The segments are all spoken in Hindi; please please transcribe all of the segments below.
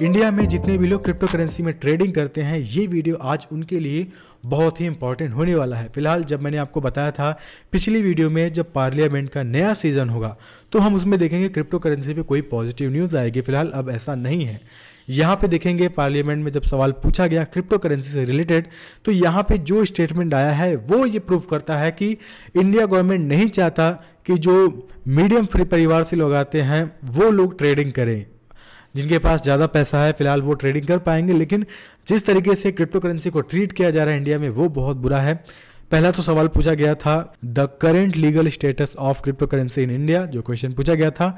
इंडिया में जितने भी लोग क्रिप्टो करेंसी में ट्रेडिंग करते हैं ये वीडियो आज उनके लिए बहुत ही इंपॉर्टेंट होने वाला है फिलहाल जब मैंने आपको बताया था पिछली वीडियो में जब पार्लियामेंट का नया सीजन होगा तो हम उसमें देखेंगे क्रिप्टो करेंसी पे कोई पॉजिटिव न्यूज़ आएगी फिलहाल अब ऐसा नहीं है यहाँ पे देखेंगे पार्लियामेंट में जब सवाल पूछा गया क्रिप्टो करेंसी से रिलेटेड तो यहाँ पे जो स्टेटमेंट आया है वो ये प्रूव करता है कि इंडिया गवर्नमेंट नहीं चाहता कि जो मीडियम फ्री परिवार से लोग आते हैं वो लोग ट्रेडिंग करें जिनके पास ज़्यादा पैसा है फिलहाल वो ट्रेडिंग कर पाएंगे लेकिन जिस तरीके से क्रिप्टो करेंसी को ट्रीट किया जा रहा है इंडिया में वो बहुत बुरा है पहला तो सवाल पूछा गया था the current legal status of crypto currency in India जो क्वेश्चन पूछा गया था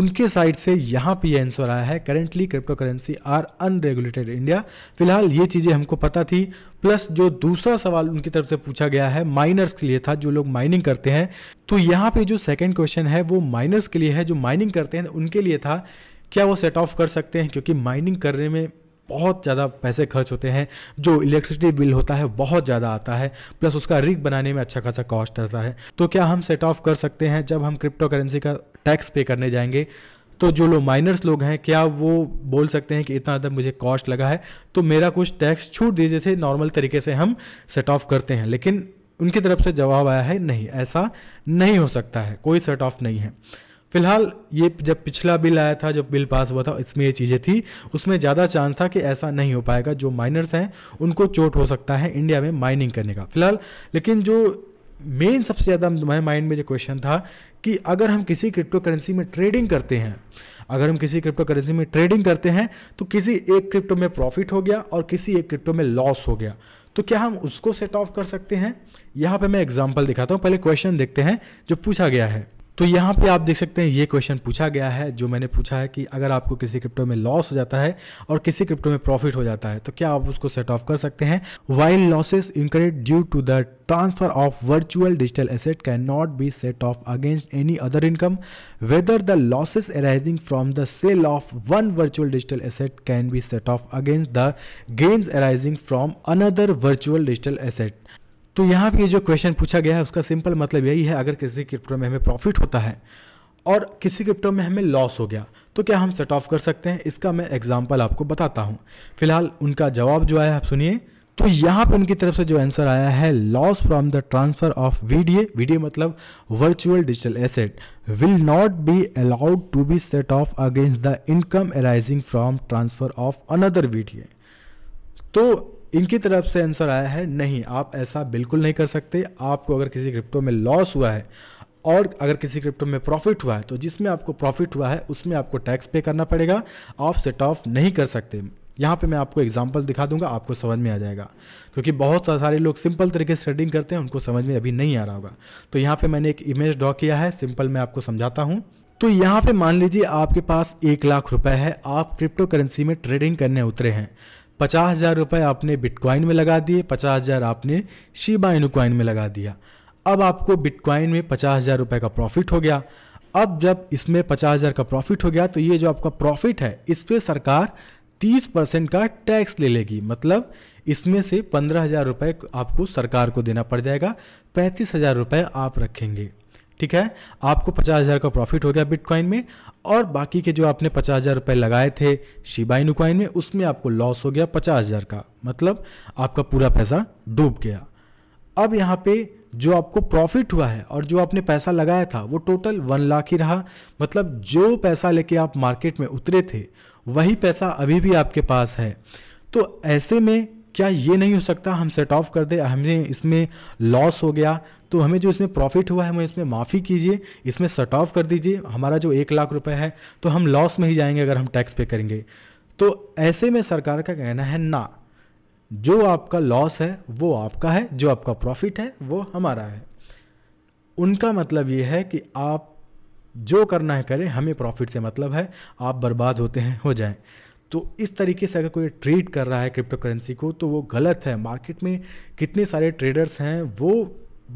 उनके साइड से यहाँ पे आंसर आया है currently crypto currency are unregulated India फिलहाल ये चीज़ें हमको पता थी प्लस जो दूसरा सवाल उनकी तरफ से पूछा गया है माइनर्स के लिए था जो लोग माइनिंग करते हैं तो यहाँ पे जो सेकेंड क्वेश्चन है वो माइनर्स के लिए है जो माइनिंग करते हैं उनके लिए था क्या वो सेट ऑफ कर सकते हैं क्योंकि माइनिंग करने में बहुत ज़्यादा पैसे खर्च होते हैं जो इलेक्ट्रिसिटी बिल होता है बहुत ज़्यादा आता है प्लस उसका रिग बनाने में अच्छा खासा कॉस्ट आता है तो क्या हम सेट ऑफ कर सकते हैं जब हम क्रिप्टो करेंसी का टैक्स पे करने जाएंगे तो जो लोग माइनर्स लोग हैं क्या वो बोल सकते हैं कि इतना ज़्यादा मुझे कॉस्ट लगा है तो मेरा कुछ टैक्स छूट दीजिए जैसे नॉर्मल तरीके से हम सेट ऑफ करते हैं लेकिन उनकी तरफ से जवाब आया है नहीं ऐसा नहीं हो सकता है कोई सेट ऑफ नहीं है फिलहाल ये जब पिछला बिल आया था जब बिल पास हुआ था इसमें ये चीज़ें थी उसमें ज़्यादा चांस था कि ऐसा नहीं हो पाएगा जो माइनर्स हैं उनको चोट हो सकता है इंडिया में माइनिंग करने का फिलहाल लेकिन जो मेन सबसे ज़्यादा हमारे माइंड में जो क्वेश्चन था कि अगर हम किसी क्रिप्टो करेंसी में ट्रेडिंग करते हैं अगर हम किसी क्रिप्टो करेंसी में ट्रेडिंग करते हैं तो किसी एक क्रिप्टो में प्रॉफिट हो गया और किसी एक क्रिप्टो में लॉस हो गया तो क्या हम उसको सेट ऑफ कर सकते हैं यहाँ पे मैं एग्जांपल दिखाता हूँ पहले क्वेश्चन देखते हैं जो पूछा गया है तो यहाँ पे आप देख सकते हैं ये क्वेश्चन पूछा गया है जो मैंने पूछा है कि अगर आपको किसी क्रिप्टो में लॉस हो जाता है और किसी क्रिप्टो में प्रॉफिट हो जाता है तो क्या आप उसको सेट ऑफ कर सकते हैं while losses incurred due to the transfer of virtual digital asset can not be set off against any other income whether the losses arising from the sale of one virtual digital asset can be set off against the gains arising from another virtual digital asset तो यहाँ पे जो क्वेश्चन पूछा गया है उसका सिंपल मतलब यही है अगर किसी क्रिप्टो में हमें प्रॉफिट होता है और किसी क्रिप्टो में हमें लॉस हो गया तो क्या हम सेट ऑफ कर सकते हैं इसका मैं एग्जाम्पल आपको बताता हूँ फिलहाल उनका जवाब जो है आप सुनिए तो यहाँ पर उनकी तरफ से जो आंसर आया है loss from the transfer of VDA VDA मतलब virtual digital asset will not be allowed to be set off against the income arising from transfer of another VDA तो इनकी तरफ से आंसर आया है नहीं आप ऐसा बिल्कुल नहीं कर सकते आपको अगर किसी क्रिप्टो में लॉस हुआ है और अगर किसी क्रिप्टो में प्रॉफिट हुआ है तो जिसमें आपको प्रॉफिट हुआ है उसमें आपको टैक्स पे करना पड़ेगा आप सेट ऑफ नहीं कर सकते यहाँ पे मैं आपको एग्जांपल दिखा दूंगा आपको समझ में आ जाएगा क्योंकि बहुत सारे लोग सिंपल तरीके से ट्रेडिंग करते हैं उनको समझ में अभी नहीं आ रहा होगा तो यहाँ पे मैंने एक इमेज ड्रॉ किया है सिंपल मैं आपको समझाता हूँ तो यहाँ पे मान लीजिए आपके पास एक लाख रुपए है आप क्रिप्टो करेंसी में ट्रेडिंग करने उतरे हैं पचास हज़ार रुपये आपने बिटकॉइन में लगा दिए पचास हज़ार आपने शिबा इनू में लगा दिया अब आपको बिटकॉइन में पचास हज़ार रुपये का प्रॉफिट हो गया अब जब इसमें पचास हज़ार का प्रॉफिट हो गया तो ये जो आपका प्रॉफिट है इस पर सरकार तीस परसेंट का टैक्स ले लेगी मतलब इसमें से पंद्रह हज़ार रुपये आपको सरकार को देना पड़ जाएगा पैंतीस हज़ार रुपये आप रखेंगे ठीक है आपको पचास हज़ार का प्रॉफिट हो गया बिटकॉइन में और बाकी के जो आपने पचास हज़ार रुपये लगाए थे शिबाइन कॉइन में उसमें आपको लॉस हो गया पचास हज़ार का मतलब आपका पूरा पैसा डूब गया अब यहाँ पे जो आपको प्रॉफिट हुआ है और जो आपने पैसा लगाया था वो टोटल वन लाख ही रहा मतलब जो पैसा लेके आप मार्केट में उतरे थे वही पैसा अभी भी आपके पास है तो ऐसे में क्या ये नहीं हो सकता हम सेट ऑफ कर दे हमें इसमें लॉस हो गया तो हमें जो इसमें प्रॉफिट हुआ है हमें इसमें माफ़ी कीजिए इसमें सेट ऑफ कर दीजिए हमारा जो एक लाख रुपए है तो हम लॉस में ही जाएंगे अगर हम टैक्स पे करेंगे तो ऐसे में सरकार का कहना है ना जो आपका लॉस है वो आपका है जो आपका प्रॉफिट है वो हमारा है उनका मतलब ये है कि आप जो करना है करें हमें प्रॉफिट से मतलब है आप बर्बाद होते हैं हो जाएं तो इस तरीके से अगर कोई ट्रेड कर रहा है क्रिप्टो करेंसी को तो वो गलत है मार्केट में कितने सारे ट्रेडर्स हैं वो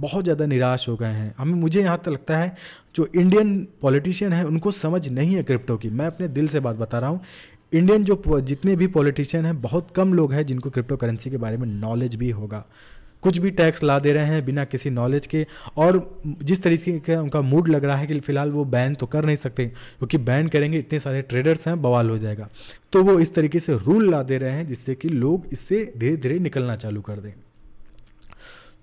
बहुत ज़्यादा निराश हो गए हैं हमें मुझे यहाँ तक लगता है जो इंडियन पॉलिटिशियन है उनको समझ नहीं है क्रिप्टो की मैं अपने दिल से बात बता रहा हूँ इंडियन जो जितने भी पॉलिटिशियन हैं बहुत कम लोग हैं जिनको क्रिप्टो करेंसी के बारे में नॉलेज भी होगा कुछ भी टैक्स ला दे रहे हैं बिना किसी नॉलेज के और जिस तरीके का उनका मूड लग रहा है कि फिलहाल वो बैन तो कर नहीं सकते क्योंकि बैन करेंगे इतने सारे ट्रेडर्स हैं बवाल हो जाएगा तो वो इस तरीके से रूल ला दे रहे हैं जिससे कि लोग इससे धीरे धीरे निकलना चालू कर दें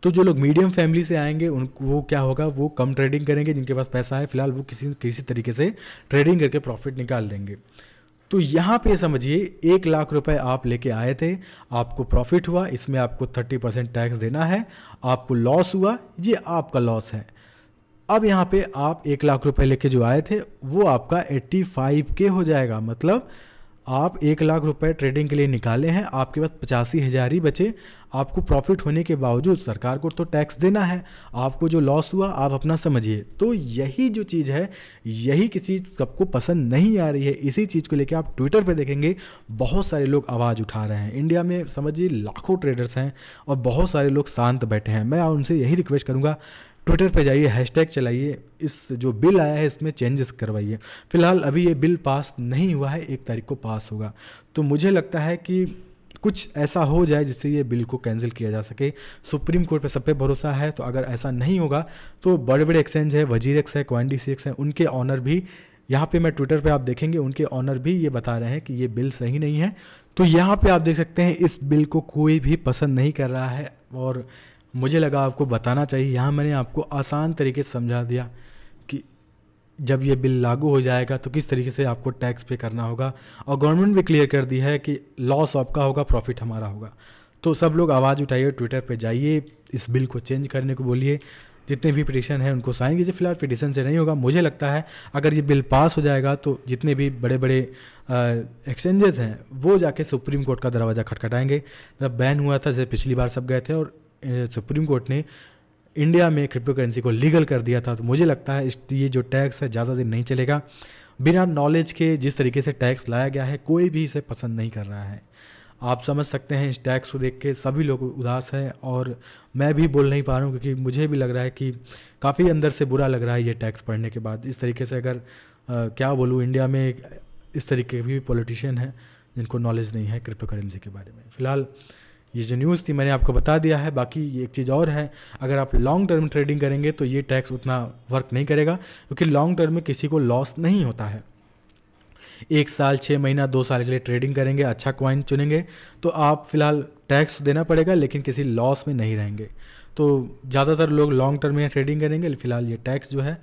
तो जो लोग मीडियम फैमिली से आएंगे उनको वो क्या होगा वो कम ट्रेडिंग करेंगे जिनके पास पैसा है फिलहाल वो किसी किसी तरीके से ट्रेडिंग करके प्रॉफिट निकाल देंगे तो यहाँ पे समझिए एक लाख रुपए आप लेके आए थे आपको प्रॉफिट हुआ इसमें आपको थर्टी परसेंट टैक्स देना है आपको लॉस हुआ ये आपका लॉस है अब यहाँ पे आप एक लाख रुपए लेके जो आए थे वो आपका एट्टी फाइव के हो जाएगा मतलब आप एक लाख रुपए ट्रेडिंग के लिए निकाले हैं आपके पास पचासी हज़ार ही बचे आपको प्रॉफिट होने के बावजूद सरकार को तो टैक्स देना है आपको जो लॉस हुआ आप अपना समझिए तो यही जो चीज़ है यही किसी सबको पसंद नहीं आ रही है इसी चीज़ को लेकर आप ट्विटर पर देखेंगे बहुत सारे लोग आवाज़ उठा रहे हैं इंडिया में समझिए लाखों ट्रेडर्स हैं और बहुत सारे लोग शांत बैठे हैं मैं उनसे यही रिक्वेस्ट करूँगा ट्विटर पे जाइए हैशटैग चलाइए इस जो बिल आया है इसमें चेंजेस करवाइए फिलहाल अभी ये बिल पास नहीं हुआ है एक तारीख को पास होगा तो मुझे लगता है कि कुछ ऐसा हो जाए जिससे ये बिल को कैंसिल किया जा सके सुप्रीम कोर्ट पर सब पे भरोसा है तो अगर ऐसा नहीं होगा तो बड़े बड़े एक्सचेंज है वजीर एक्स है क्वान्डी एक्स है उनके ऑनर भी यहाँ पे मैं ट्विटर पे आप देखेंगे उनके ऑनर भी ये बता रहे हैं कि ये बिल सही नहीं है तो यहाँ पे आप देख सकते हैं इस बिल को कोई भी पसंद नहीं कर रहा है और मुझे लगा आपको बताना चाहिए यहाँ मैंने आपको आसान तरीके से समझा दिया कि जब ये बिल लागू हो जाएगा तो किस तरीके से आपको टैक्स पे करना होगा और गवर्नमेंट भी क्लियर कर दी है कि लॉस आपका होगा प्रॉफिट हमारा होगा तो सब लोग आवाज़ उठाइए ट्विटर पे जाइए इस बिल को चेंज करने को बोलिए जितने भी पिटिशन हैं उनको साइन कीजिए फिलहाल पिटिशन से नहीं होगा मुझे लगता है अगर ये बिल पास हो जाएगा तो जितने भी बड़े बड़े एक्सचेंजेस हैं वो जाके सुप्रीम कोर्ट का दरवाज़ा खटखटाएंगे जब बैन हुआ था जैसे पिछली बार सब गए थे और सुप्रीम कोर्ट ने इंडिया में क्रिप्टो करेंसी को लीगल कर दिया था तो मुझे लगता है ये जो टैक्स है ज़्यादा दिन नहीं चलेगा बिना नॉलेज के जिस तरीके से टैक्स लाया गया है कोई भी इसे पसंद नहीं कर रहा है आप समझ सकते हैं इस टैक्स को देख के सभी लोग उदास हैं और मैं भी बोल नहीं पा रहा हूँ क्योंकि मुझे भी लग रहा है कि काफ़ी अंदर से बुरा लग रहा है ये टैक्स पढ़ने के बाद इस तरीके से अगर आ, क्या बोलूँ इंडिया में इस तरीके के भी पॉलिटिशियन हैं जिनको नॉलेज नहीं है क्रिप्टो करेंसी के बारे में फ़िलहाल ये जो न्यूज़ थी मैंने आपको बता दिया है बाकी ये एक चीज़ और है अगर आप लॉन्ग टर्म ट्रेडिंग करेंगे तो ये टैक्स उतना वर्क नहीं करेगा क्योंकि लॉन्ग टर्म में किसी को लॉस नहीं होता है एक साल छः महीना दो साल के लिए ट्रेडिंग करेंगे अच्छा क्वाइन चुनेंगे तो आप फिलहाल टैक्स देना पड़ेगा लेकिन किसी लॉस में नहीं रहेंगे तो ज़्यादातर लोग लॉन्ग टर्म में ट्रेडिंग करेंगे फिलहाल ये टैक्स जो है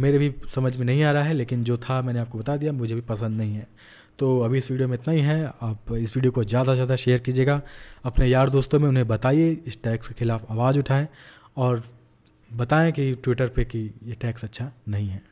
मेरे भी समझ में नहीं आ रहा है लेकिन जो था मैंने आपको बता दिया मुझे भी पसंद नहीं है तो अभी इस वीडियो में इतना ही है आप इस वीडियो को ज़्यादा से ज़्यादा शेयर कीजिएगा अपने यार दोस्तों में उन्हें बताइए इस टैक्स के खिलाफ आवाज़ उठाएँ और बताएं कि ट्विटर पे कि ये टैक्स अच्छा नहीं है